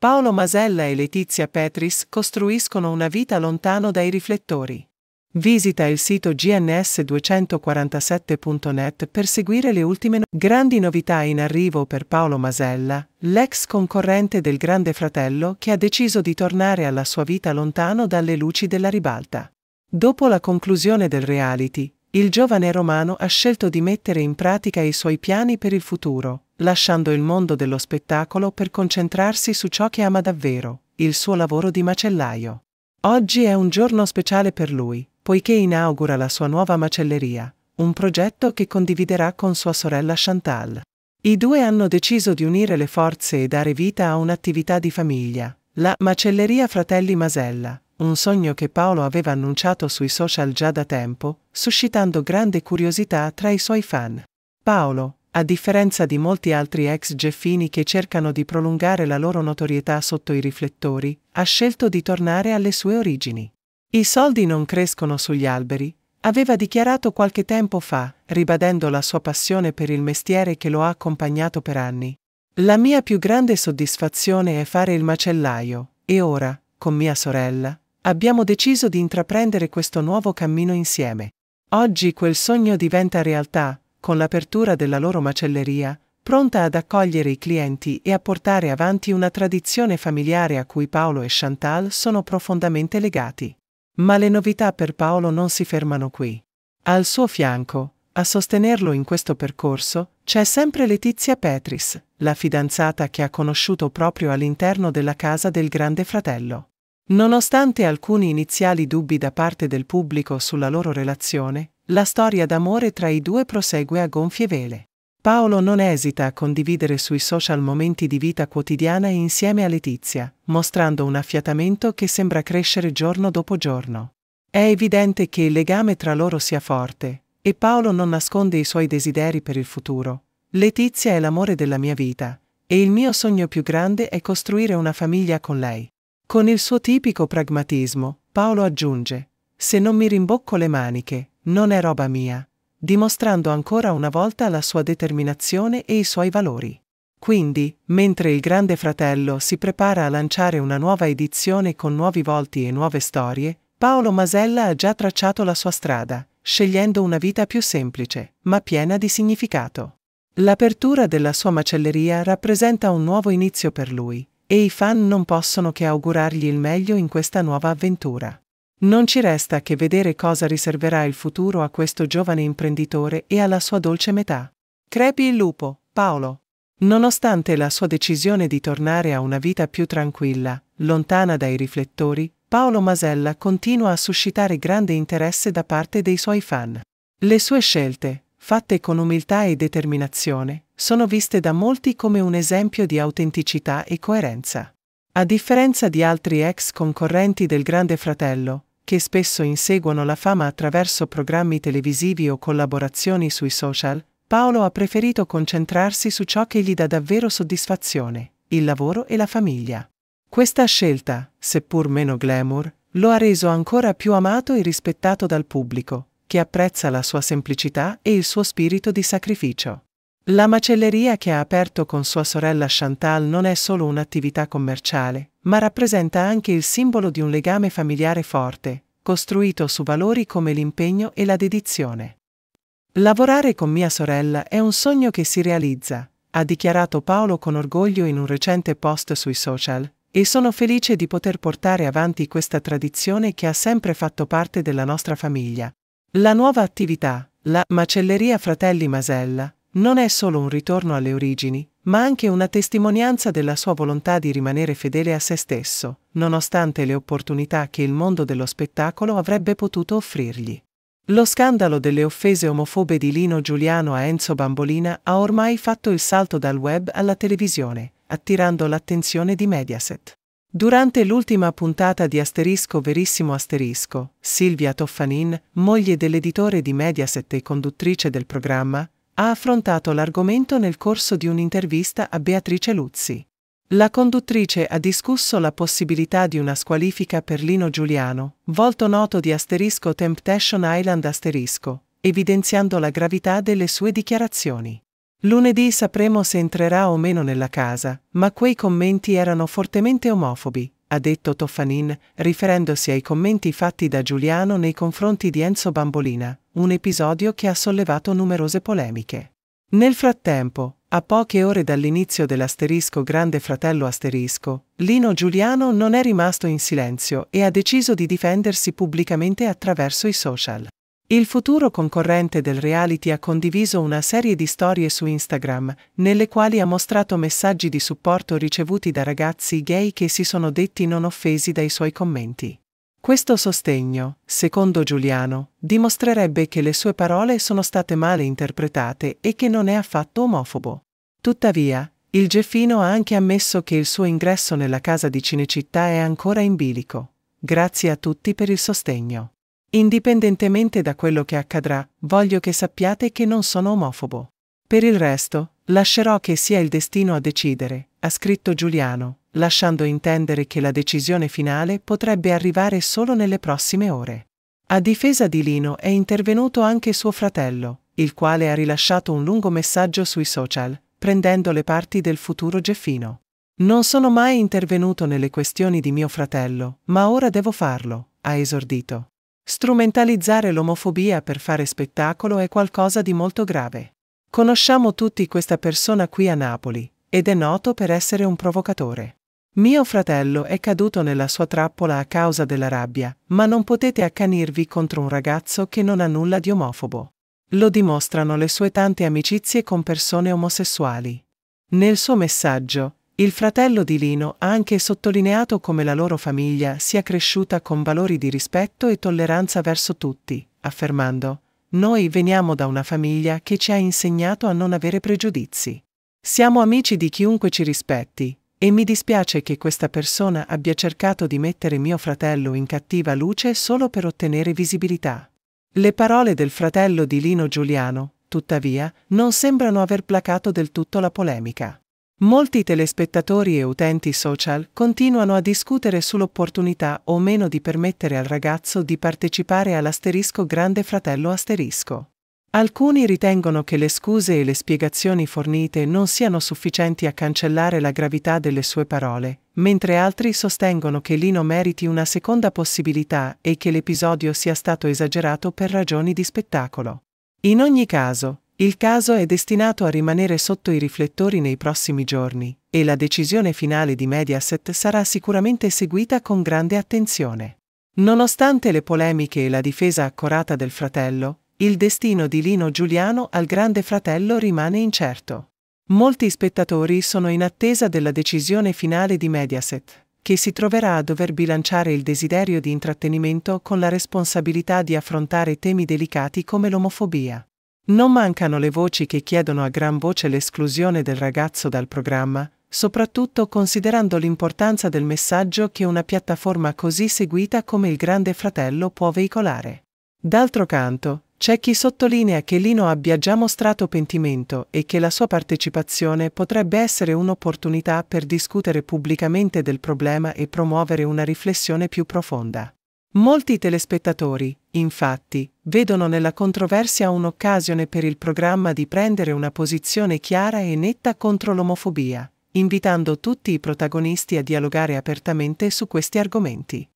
Paolo Masella e Letizia Petris costruiscono una vita lontano dai riflettori. Visita il sito gns247.net per seguire le ultime no grandi novità in arrivo per Paolo Masella, l'ex concorrente del Grande Fratello che ha deciso di tornare alla sua vita lontano dalle luci della ribalta. Dopo la conclusione del reality, il giovane romano ha scelto di mettere in pratica i suoi piani per il futuro lasciando il mondo dello spettacolo per concentrarsi su ciò che ama davvero, il suo lavoro di macellaio. Oggi è un giorno speciale per lui, poiché inaugura la sua nuova macelleria, un progetto che condividerà con sua sorella Chantal. I due hanno deciso di unire le forze e dare vita a un'attività di famiglia, la macelleria Fratelli Masella, un sogno che Paolo aveva annunciato sui social già da tempo, suscitando grande curiosità tra i suoi fan. Paolo, a differenza di molti altri ex Geffini che cercano di prolungare la loro notorietà sotto i riflettori, ha scelto di tornare alle sue origini. I soldi non crescono sugli alberi, aveva dichiarato qualche tempo fa, ribadendo la sua passione per il mestiere che lo ha accompagnato per anni. La mia più grande soddisfazione è fare il macellaio, e ora, con mia sorella, abbiamo deciso di intraprendere questo nuovo cammino insieme. Oggi quel sogno diventa realtà, con l'apertura della loro macelleria, pronta ad accogliere i clienti e a portare avanti una tradizione familiare a cui Paolo e Chantal sono profondamente legati. Ma le novità per Paolo non si fermano qui. Al suo fianco, a sostenerlo in questo percorso, c'è sempre Letizia Petris, la fidanzata che ha conosciuto proprio all'interno della casa del grande fratello. Nonostante alcuni iniziali dubbi da parte del pubblico sulla loro relazione, la storia d'amore tra i due prosegue a gonfie vele. Paolo non esita a condividere sui social momenti di vita quotidiana insieme a Letizia, mostrando un affiatamento che sembra crescere giorno dopo giorno. È evidente che il legame tra loro sia forte, e Paolo non nasconde i suoi desideri per il futuro. Letizia è l'amore della mia vita, e il mio sogno più grande è costruire una famiglia con lei. Con il suo tipico pragmatismo, Paolo aggiunge, se non mi rimbocco le maniche, non è roba mia, dimostrando ancora una volta la sua determinazione e i suoi valori. Quindi, mentre il Grande Fratello si prepara a lanciare una nuova edizione con nuovi volti e nuove storie, Paolo Masella ha già tracciato la sua strada, scegliendo una vita più semplice, ma piena di significato. L'apertura della sua macelleria rappresenta un nuovo inizio per lui, e i fan non possono che augurargli il meglio in questa nuova avventura. Non ci resta che vedere cosa riserverà il futuro a questo giovane imprenditore e alla sua dolce metà. Crepi il lupo, Paolo. Nonostante la sua decisione di tornare a una vita più tranquilla, lontana dai riflettori, Paolo Masella continua a suscitare grande interesse da parte dei suoi fan. Le sue scelte, fatte con umiltà e determinazione, sono viste da molti come un esempio di autenticità e coerenza. A differenza di altri ex concorrenti del Grande Fratello, che spesso inseguono la fama attraverso programmi televisivi o collaborazioni sui social, Paolo ha preferito concentrarsi su ciò che gli dà davvero soddisfazione, il lavoro e la famiglia. Questa scelta, seppur meno glamour, lo ha reso ancora più amato e rispettato dal pubblico, che apprezza la sua semplicità e il suo spirito di sacrificio. La macelleria che ha aperto con sua sorella Chantal non è solo un'attività commerciale, ma rappresenta anche il simbolo di un legame familiare forte, costruito su valori come l'impegno e la dedizione. Lavorare con mia sorella è un sogno che si realizza, ha dichiarato Paolo con orgoglio in un recente post sui social, e sono felice di poter portare avanti questa tradizione che ha sempre fatto parte della nostra famiglia, la nuova attività, la Macelleria Fratelli Masella, non è solo un ritorno alle origini, ma anche una testimonianza della sua volontà di rimanere fedele a se stesso, nonostante le opportunità che il mondo dello spettacolo avrebbe potuto offrirgli. Lo scandalo delle offese omofobe di Lino Giuliano a Enzo Bambolina ha ormai fatto il salto dal web alla televisione, attirando l'attenzione di Mediaset. Durante l'ultima puntata di Asterisco Verissimo Asterisco, Silvia Toffanin, moglie dell'editore di Mediaset e conduttrice del programma, ha affrontato l'argomento nel corso di un'intervista a Beatrice Luzzi. La conduttrice ha discusso la possibilità di una squalifica per Lino Giuliano, volto noto di Asterisco Temptation Island Asterisco, evidenziando la gravità delle sue dichiarazioni. Lunedì sapremo se entrerà o meno nella casa, ma quei commenti erano fortemente omofobi, ha detto Toffanin, riferendosi ai commenti fatti da Giuliano nei confronti di Enzo Bambolina, un episodio che ha sollevato numerose polemiche. Nel frattempo, a poche ore dall'inizio dell'asterisco Grande Fratello Asterisco, Lino Giuliano non è rimasto in silenzio e ha deciso di difendersi pubblicamente attraverso i social. Il futuro concorrente del reality ha condiviso una serie di storie su Instagram, nelle quali ha mostrato messaggi di supporto ricevuti da ragazzi gay che si sono detti non offesi dai suoi commenti. Questo sostegno, secondo Giuliano, dimostrerebbe che le sue parole sono state male interpretate e che non è affatto omofobo. Tuttavia, il Geffino ha anche ammesso che il suo ingresso nella casa di Cinecittà è ancora in bilico. Grazie a tutti per il sostegno. Indipendentemente da quello che accadrà, voglio che sappiate che non sono omofobo. Per il resto, lascerò che sia il destino a decidere, ha scritto Giuliano, lasciando intendere che la decisione finale potrebbe arrivare solo nelle prossime ore. A difesa di Lino è intervenuto anche suo fratello, il quale ha rilasciato un lungo messaggio sui social, prendendo le parti del futuro Geffino. Non sono mai intervenuto nelle questioni di mio fratello, ma ora devo farlo, ha esordito. Strumentalizzare l'omofobia per fare spettacolo è qualcosa di molto grave. Conosciamo tutti questa persona qui a Napoli, ed è noto per essere un provocatore. Mio fratello è caduto nella sua trappola a causa della rabbia, ma non potete accanirvi contro un ragazzo che non ha nulla di omofobo. Lo dimostrano le sue tante amicizie con persone omosessuali. Nel suo messaggio, il fratello di Lino ha anche sottolineato come la loro famiglia sia cresciuta con valori di rispetto e tolleranza verso tutti, affermando Noi veniamo da una famiglia che ci ha insegnato a non avere pregiudizi. Siamo amici di chiunque ci rispetti, e mi dispiace che questa persona abbia cercato di mettere mio fratello in cattiva luce solo per ottenere visibilità. Le parole del fratello di Lino Giuliano, tuttavia, non sembrano aver placato del tutto la polemica. Molti telespettatori e utenti social continuano a discutere sull'opportunità o meno di permettere al ragazzo di partecipare all'asterisco Grande Fratello asterisco. Alcuni ritengono che le scuse e le spiegazioni fornite non siano sufficienti a cancellare la gravità delle sue parole, mentre altri sostengono che Lino meriti una seconda possibilità e che l'episodio sia stato esagerato per ragioni di spettacolo. In ogni caso, il caso è destinato a rimanere sotto i riflettori nei prossimi giorni e la decisione finale di Mediaset sarà sicuramente seguita con grande attenzione. Nonostante le polemiche e la difesa accorata del fratello, il destino di Lino Giuliano al grande fratello rimane incerto. Molti spettatori sono in attesa della decisione finale di Mediaset, che si troverà a dover bilanciare il desiderio di intrattenimento con la responsabilità di affrontare temi delicati come l'omofobia. Non mancano le voci che chiedono a gran voce l'esclusione del ragazzo dal programma, soprattutto considerando l'importanza del messaggio che una piattaforma così seguita come il Grande Fratello può veicolare. D'altro canto, c'è chi sottolinea che Lino abbia già mostrato pentimento e che la sua partecipazione potrebbe essere un'opportunità per discutere pubblicamente del problema e promuovere una riflessione più profonda. Molti telespettatori, infatti, vedono nella controversia un'occasione per il programma di prendere una posizione chiara e netta contro l'omofobia, invitando tutti i protagonisti a dialogare apertamente su questi argomenti.